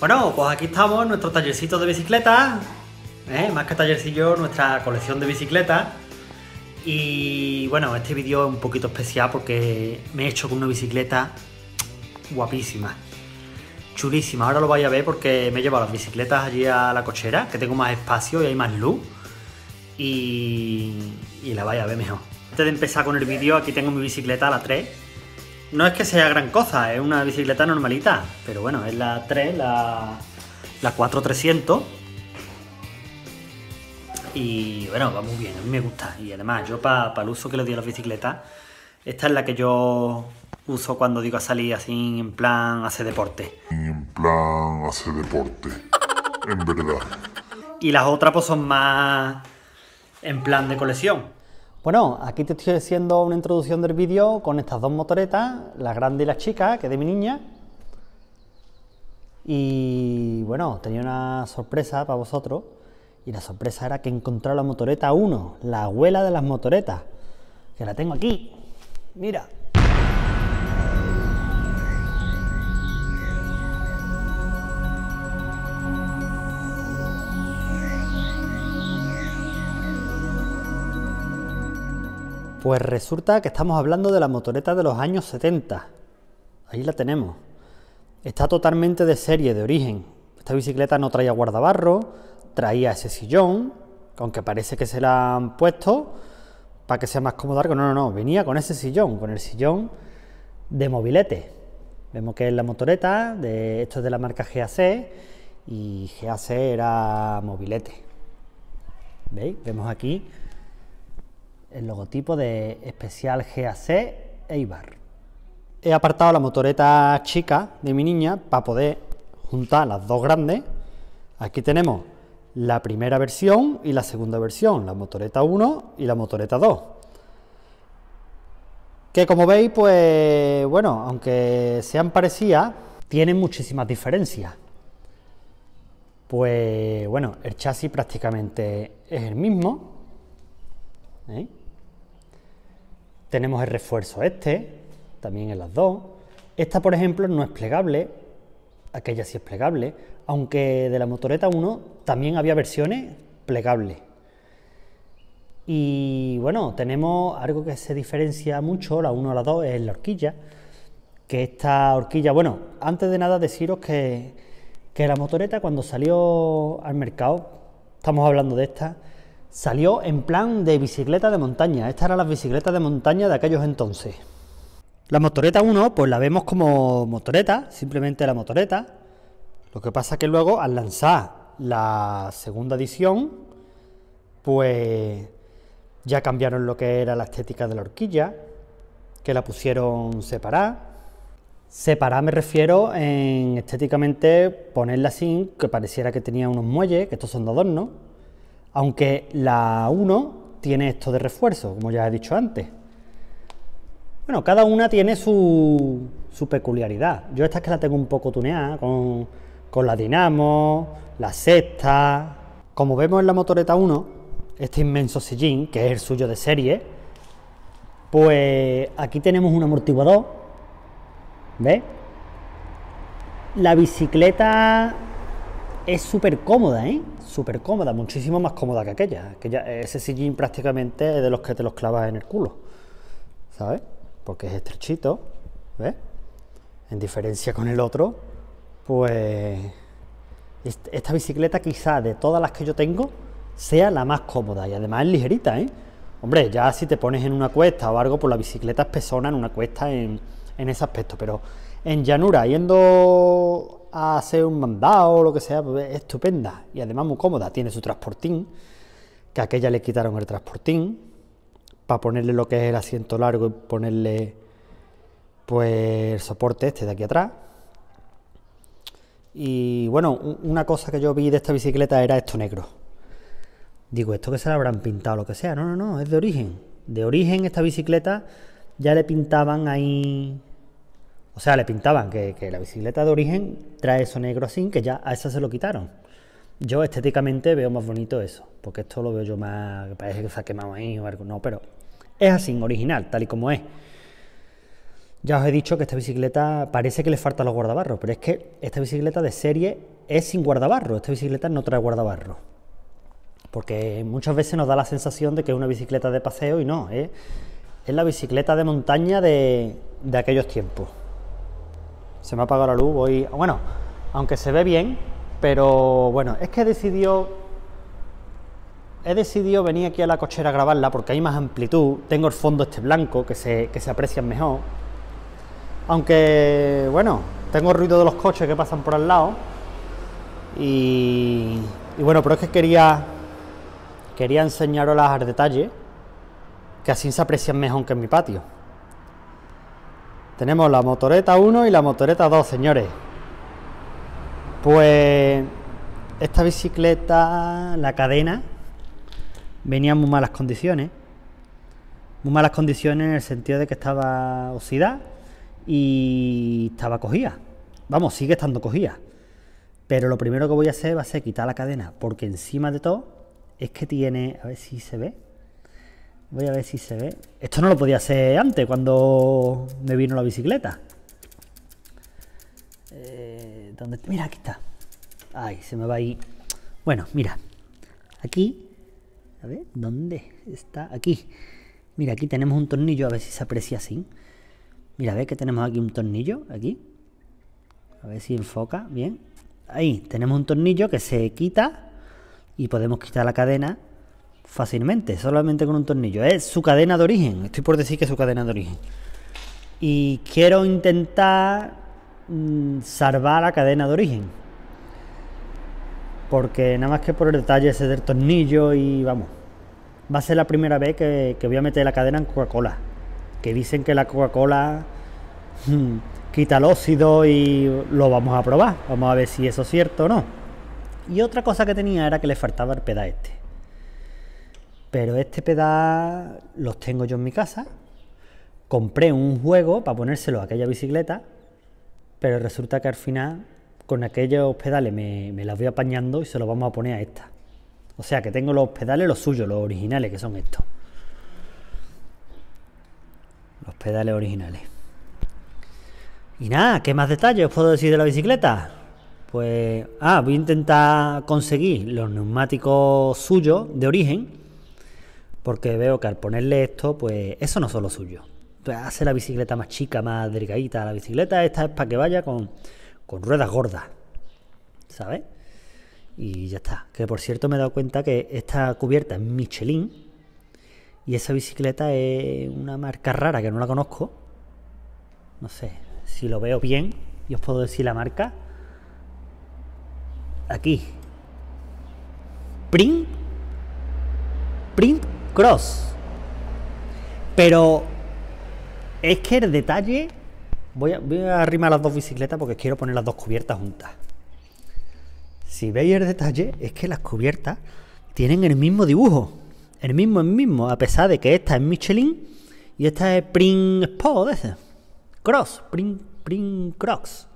Bueno, pues aquí estamos, nuestro tallercito de bicicleta, ¿eh? más que tallercillo, nuestra colección de bicicletas. Y bueno, este vídeo es un poquito especial porque me he hecho con una bicicleta guapísima, chulísima. Ahora lo vais a ver porque me he llevado las bicicletas allí a la cochera, que tengo más espacio y hay más luz. Y, y la vais a ver mejor. Antes de empezar con el vídeo, aquí tengo mi bicicleta, la 3 no es que sea gran cosa, es una bicicleta normalita, pero bueno, es la 3, la, la 4300. Y bueno, va muy bien, a mí me gusta. Y además, yo para pa el uso que le doy a las bicicletas, esta es la que yo uso cuando digo a salir así, en plan, hace deporte. En plan, hace deporte, en verdad. Y las otras pues son más en plan de colección. Bueno, aquí te estoy haciendo una introducción del vídeo con estas dos motoretas, la grande y la chica, que es de mi niña. Y bueno, tenía una sorpresa para vosotros. Y la sorpresa era que encontré la motoreta 1, la abuela de las motoretas, que la tengo aquí. Mira. Pues resulta que estamos hablando de la motoreta de los años 70. Ahí la tenemos. Está totalmente de serie, de origen. Esta bicicleta no traía guardabarro, traía ese sillón, aunque parece que se la han puesto para que sea más cómodo. No, no, no, venía con ese sillón, con el sillón de mobilete. Vemos que es la motoreta, de, esto es de la marca GAC y GAC era mobilete. ¿Veis? Vemos aquí el logotipo de especial GAC Eibar. He apartado la motoreta chica de mi niña para poder juntar las dos grandes. Aquí tenemos la primera versión y la segunda versión, la motoreta 1 y la motoreta 2. Que como veis, pues bueno, aunque sean parecidas, tienen muchísimas diferencias. Pues bueno, el chasis prácticamente es el mismo. ¿eh? Tenemos el refuerzo este, también en las dos. Esta, por ejemplo, no es plegable, aquella sí es plegable, aunque de la motoreta 1 también había versiones plegables. Y bueno, tenemos algo que se diferencia mucho, la 1 a la 2, es la horquilla, que esta horquilla, bueno, antes de nada deciros que, que la motoreta cuando salió al mercado, estamos hablando de esta, Salió en plan de bicicleta de montaña. Estas eran las bicicletas de montaña de aquellos entonces. La motoreta 1, pues la vemos como motoreta, simplemente la motoreta. Lo que pasa que luego al lanzar la segunda edición, pues ya cambiaron lo que era la estética de la horquilla, que la pusieron separada. Separada me refiero en estéticamente ponerla así, que pareciera que tenía unos muelles, que estos son de adorno, aunque la 1 tiene esto de refuerzo, como ya he dicho antes. Bueno, cada una tiene su, peculiaridad. Yo esta es que la tengo un poco tuneada con, la dinamo, la sexta. Como vemos en la motoreta 1, este inmenso sillín, que es el suyo de serie, pues aquí tenemos un amortiguador. ¿Ves? La bicicleta es súper cómoda, ¿eh? Súper cómoda, muchísimo más cómoda que aquella. ya Ese sillín prácticamente es de los que te los clavas en el culo, ¿sabes? Porque es estrechito, ¿ves? En diferencia con el otro, pues esta bicicleta quizá de todas las que yo tengo sea la más cómoda y además es ligerita, ¿eh? Hombre, ya si te pones en una cuesta o algo, pues la bicicleta es pesona en una cuesta en, en ese aspecto, pero en llanura, yendo a hacer un mandado o lo que sea, pues, estupenda y además muy cómoda. Tiene su transportín, que a aquella le quitaron el transportín para ponerle lo que es el asiento largo y ponerle pues el soporte este de aquí atrás. Y bueno, una cosa que yo vi de esta bicicleta era esto negro. Digo, esto que se la habrán pintado, lo que sea. No, no, no, es de origen. De origen esta bicicleta ya le pintaban ahí o sea, le pintaban que, la bicicleta de origen trae eso negro así, que ya a esa se lo quitaron. Yo estéticamente veo más bonito eso, porque esto lo veo yo más, parece que se ha quemado ahí o algo, no, pero es así, original, tal y como es. Ya os he dicho que esta bicicleta parece que le faltan los guardabarros, pero es que esta bicicleta de serie es sin guardabarro, esta bicicleta no trae guardabarro. Porque muchas veces nos da la sensación de que es una bicicleta de paseo y no, es la bicicleta de montaña de aquellos tiempos. Se me ha apagado la luz, voy... Bueno, aunque se ve bien, pero bueno, es que he decidido... He decidido venir aquí a la cochera a grabarla porque hay más amplitud, tengo el fondo este blanco que se, aprecia mejor. Aunque, bueno, tengo ruido de los coches que pasan por al lado. Y, bueno, pero es que quería, quería enseñaros al detalles que así se aprecian mejor que en mi patio. Tenemos la motoreta 1 y la motoreta 2, señores. Pues esta bicicleta, la cadena, venía en muy malas condiciones. Muy malas condiciones en el sentido de que estaba oxidada y estaba cogida. Vamos, sigue estando cogida. Pero lo primero que voy a hacer va a ser quitar la cadena, porque encima de todo es que tiene, a ver si se ve, Voy a ver si se ve. Esto no lo podía hacer antes, cuando me vino la bicicleta. Eh, mira, aquí está. Ay, se me va ahí. Bueno, mira. Aquí. A ver, ¿dónde está? Aquí. Mira, aquí tenemos un tornillo, a ver si se aprecia así. Mira, ve que tenemos aquí un tornillo, aquí. A ver si enfoca, bien. Ahí, tenemos un tornillo que se quita y podemos quitar la cadena fácilmente, solamente con un tornillo. Es su cadena de origen, estoy por decir que es su cadena de origen. Y quiero intentar mm, salvar la cadena de origen. Porque nada más que por el detalle ese del tornillo y vamos. Va a ser la primera vez que, que voy a meter la cadena en Coca-Cola. Que dicen que la Coca-Cola mm, quita el óxido y lo vamos a probar. Vamos a ver si eso es cierto o no. Y otra cosa que tenía era que le faltaba el peda este. Pero este pedal los tengo yo en mi casa. Compré un juego para ponérselo a aquella bicicleta, pero resulta que al final con aquellos pedales me, las voy apañando y se los vamos a poner a esta. O sea que tengo los pedales los suyos, los originales que son estos. Los pedales originales. Y nada, ¿qué más detalles os puedo decir de la bicicleta? Pues, ah, voy a intentar conseguir los neumáticos suyos de origen porque veo que al ponerle esto, pues eso no es lo suyo. Pues, hace la bicicleta más chica, más delgadita. La bicicleta esta es para que vaya con, con ruedas gordas, ¿sabes? Y ya está. Que por cierto me he dado cuenta que esta cubierta es Michelin y esa bicicleta es una marca rara que no la conozco. No sé, si lo veo bien y os puedo decir la marca. Aquí. Print. Print cross. Pero es que el detalle... Voy a, arrimar las dos bicicletas porque quiero poner las dos cubiertas juntas. Si veis el detalle, es que las cubiertas tienen el mismo dibujo. El mismo, el mismo. A pesar de que esta es Michelin y esta es Pring Cross. Pring Cross.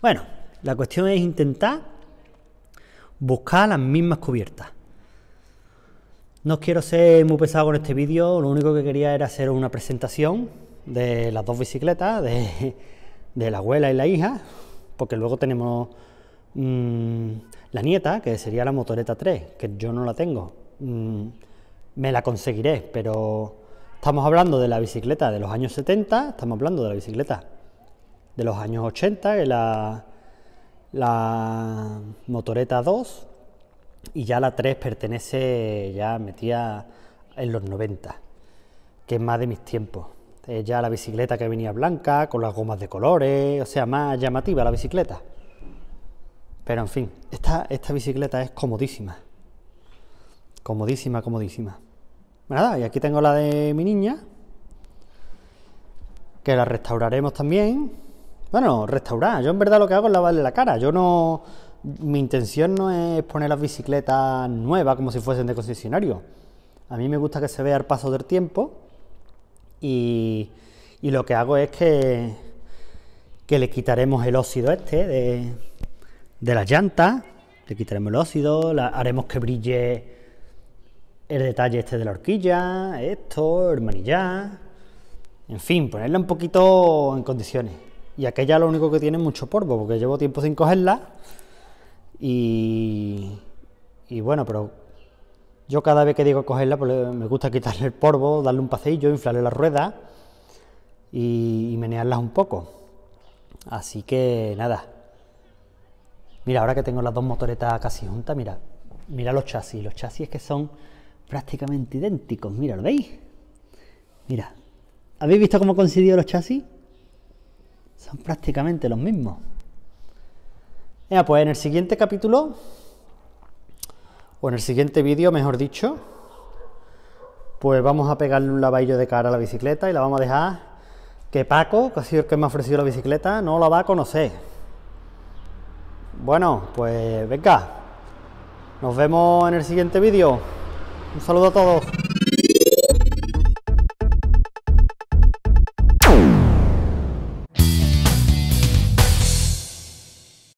Bueno, la cuestión es intentar buscar las mismas cubiertas. No quiero ser muy pesado con este vídeo, lo único que quería era hacer una presentación de las dos bicicletas, de, la abuela y la hija, porque luego tenemos mm, la nieta, que sería la motoreta 3, que yo no la tengo. Mm, me la conseguiré, pero estamos hablando de la bicicleta de los años 70, estamos hablando de la bicicleta de los años 80, que la, la motoreta 2, y ya la 3 pertenece, ya metía en los 90, que es más de mis tiempos. ya la bicicleta que venía blanca, con las gomas de colores, o sea, más llamativa la bicicleta. Pero en fin, esta, esta bicicleta es comodísima. Comodísima, comodísima. Pues nada, y aquí tengo la de mi niña, que la restauraremos también. Bueno, restaurar. Yo en verdad lo que hago es lavarle la cara. Yo no, mi intención no es poner las bicicletas nuevas como si fuesen de concesionario. A mí me gusta que se vea el paso del tiempo y, lo que hago es que, que, le quitaremos el óxido este de, de las llantas, le quitaremos el óxido, haremos que brille el detalle este de la horquilla, esto, el manillar, en fin, ponerla un poquito en condiciones. Y aquella lo único que tiene es mucho polvo, porque llevo tiempo sin cogerla y, bueno, pero yo cada vez que digo cogerla, pues, eh, me gusta quitarle el polvo, darle un paseillo, inflarle la rueda y, menearlas un poco. Así que nada. Mira, ahora que tengo las dos motoretas casi juntas, mira, mira los chasis. Los chasis que son prácticamente idénticos. Mira, ¿lo veis? Mira, ¿habéis visto cómo coincidió los chasis? Son prácticamente los mismos pues en el siguiente capítulo, o en el siguiente vídeo, mejor dicho, pues vamos a pegarle un lavallo de cara a la bicicleta y la vamos a dejar que Paco, que ha sido el que me ha ofrecido la bicicleta, no la va a conocer. Bueno, pues venga, nos vemos en el siguiente vídeo. Un saludo a todos.